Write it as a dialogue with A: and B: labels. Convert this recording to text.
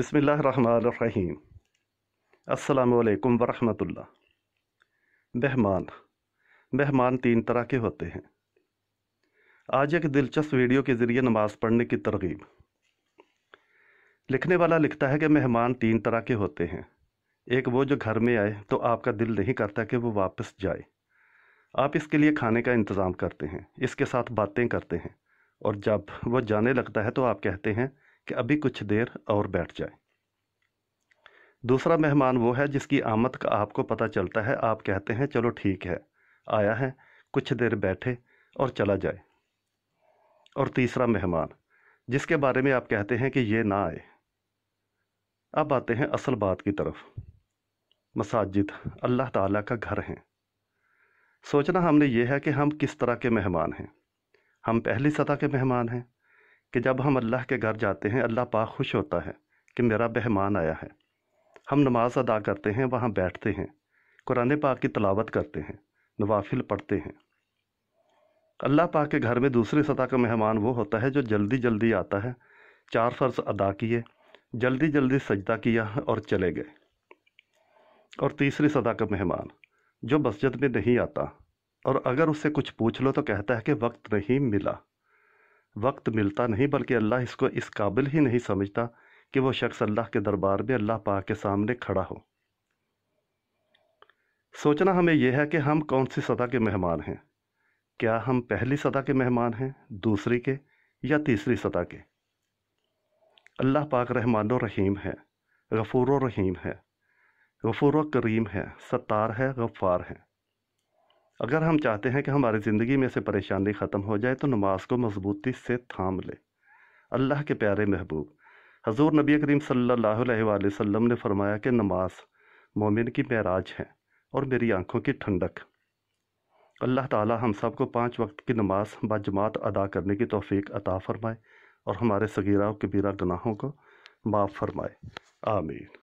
A: बसमीम् अल्लाम वरहमतुल्ला मेहमान मेहमान तीन तरह के होते हैं आज एक दिलचस्प वीडियो के ज़रिए नमाज़ पढ़ने की तरगीब लिखने वाला लिखता है कि मेहमान तीन तरह के होते हैं एक वो जो घर में आए तो आपका दिल नहीं करता कि वो वापस जाए आप इसके लिए खाने का इंतज़ाम करते हैं इसके साथ बातें करते हैं और जब वो जाने लगता है तो आप कहते हैं कि अभी कुछ देर और बैठ जाए दूसरा मेहमान वो है जिसकी आमद का आपको पता चलता है आप कहते हैं चलो ठीक है आया है कुछ देर बैठे और चला जाए और तीसरा मेहमान जिसके बारे में आप कहते हैं कि ये ना आए अब आते हैं असल बात की तरफ मसाजिद अल्लाह ताला का घर हैं सोचना हमने ये है कि हम किस तरह के मेहमान हैं हम पहली सतह के मेहमान हैं कि जब हम अल्लाह के घर जाते हैं अल्लाह पाक खुश होता है कि मेरा मेहमान आया है हम नमाज अदा करते हैं वहाँ बैठते हैं कुरान पाक की तलावत करते हैं नवाफिल पढ़ते हैं अल्लाह पाक के घर में दूसरी सतह का मेहमान वो होता है जो जल्दी जल्दी आता है चार फ़र्ज अदा किए जल्दी जल्दी सजदा किया और चले गए और तीसरी सदा का मेहमान जो मस्जिद में नहीं आता और अगर उससे कुछ पूछ लो तो कहता है कि वक्त नहीं मिला वक्त मिलता नहीं बल्कि अल्लाह इसको इस काबिल ही नहीं समझता कि वो शख्स अल्लाह के दरबार में अल्लाह पाक के सामने खड़ा हो सोचना हमें यह है कि हम कौन सी सदा के मेहमान हैं क्या हम पहली सदा के मेहमान हैं दूसरी के या तीसरी सदा के अल्लाह पाक रहमान रहीम है गफूर रहीम है गफूर करीम है सत्तार है गफ़ार है अगर हम चाहते हैं कि हमारी ज़िंदगी में से परेशानी ख़त्म हो जाए तो नमाज को मजबूती से थाम लें अल्लाह के प्यारे महबूब हजूर नबी करीम सल्लल्लाहु अलैहि वसल्लम ने फरमाया कि नमाज मोमिन की महराज है और मेरी आँखों की ठंडक अल्लाह ताला हम सब को पाँच वक्त की नमाज बाजमात अदा करने की तौफीक अता फ़रमाए और हमारे सगीरा और कबीरा गुनाहों को माफ़ फरमाए आमीन